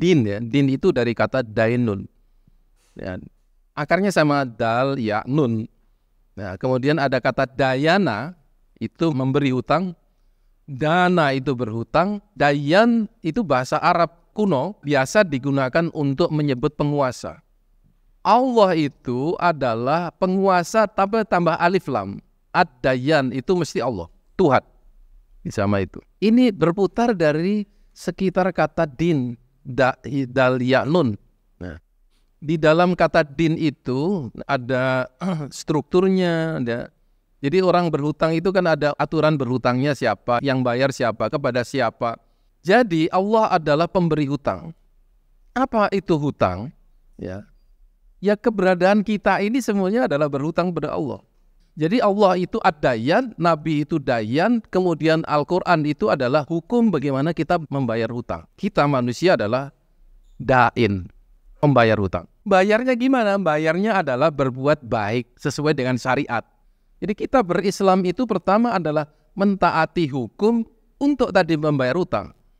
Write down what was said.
Din ya, din itu dari kata dainun. Ya, akarnya sama dal ya nun. Nah, kemudian ada kata dayana itu memberi hutang, dana itu berhutang, dayan itu bahasa Arab kuno biasa digunakan untuk menyebut penguasa. Allah itu adalah penguasa tambah tambah alif lam. Ad-Dayan itu mesti Allah, Tuhan. Sama itu. Ini berputar dari sekitar kata din da, hidal ya nun. Nah, di dalam kata din itu ada strukturnya, ada jadi orang berhutang itu kan ada aturan berhutangnya siapa, yang bayar siapa, kepada siapa. Jadi Allah adalah pemberi hutang. Apa itu hutang? Ya. Ya keberadaan kita ini semuanya adalah berhutang kepada Allah. Jadi Allah itu ad-dayan, Nabi itu dayan, kemudian Al-Quran itu adalah hukum bagaimana kita membayar hutang. Kita manusia adalah dain, membayar hutang. Bayarnya gimana? Bayarnya adalah berbuat baik sesuai dengan syariat. Jadi kita berislam itu pertama adalah mentaati hukum untuk tadi membayar hutang.